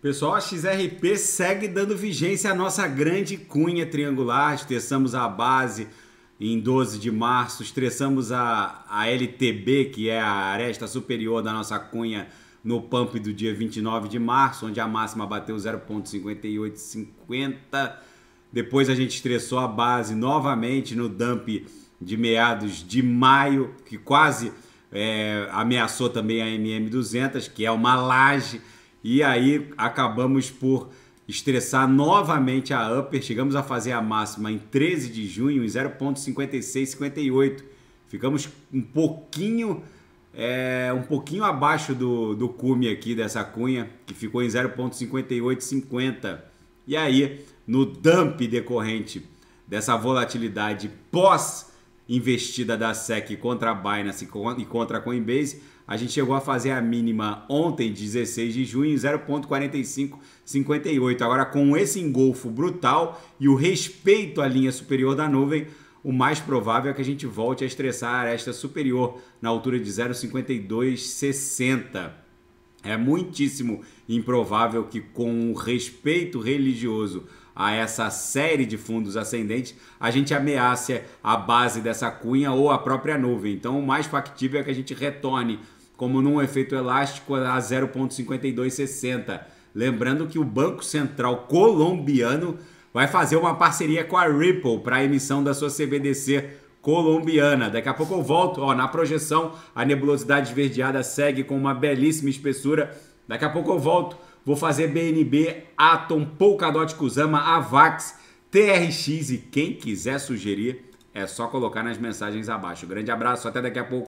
Pessoal, a XRP segue dando vigência à nossa grande cunha triangular. Estressamos a base em 12 de março, estressamos a, a LTB, que é a aresta superior da nossa cunha no pump do dia 29 de março, onde a máxima bateu 0,5850. Depois a gente estressou a base novamente no dump de meados de maio, que quase é, ameaçou também a MM200, que é uma laje e aí acabamos por estressar novamente a upper. Chegamos a fazer a máxima em 13 de junho em 0,5658. Ficamos um pouquinho é, um pouquinho abaixo do, do cume aqui dessa cunha, que ficou em 0,5850. E aí, no dump decorrente dessa volatilidade pós investida da SEC contra a Binance e contra a Coinbase, a gente chegou a fazer a mínima ontem, 16 de junho, 0.4558. Agora, com esse engolfo brutal e o respeito à linha superior da nuvem, o mais provável é que a gente volte a estressar a aresta superior na altura de 0,5260. É muitíssimo improvável que, com o respeito religioso a essa série de fundos ascendentes, a gente ameaça a base dessa cunha ou a própria nuvem. Então, o mais factível é que a gente retorne, como num efeito elástico, a 0,5260. Lembrando que o Banco Central colombiano vai fazer uma parceria com a Ripple para a emissão da sua CBDC colombiana. Daqui a pouco eu volto. Ó, na projeção, a nebulosidade esverdeada segue com uma belíssima espessura. Daqui a pouco eu volto Vou fazer BNB, Atom, Polkadot, Kusama, Avax, TRX e quem quiser sugerir é só colocar nas mensagens abaixo. Grande abraço, até daqui a pouco.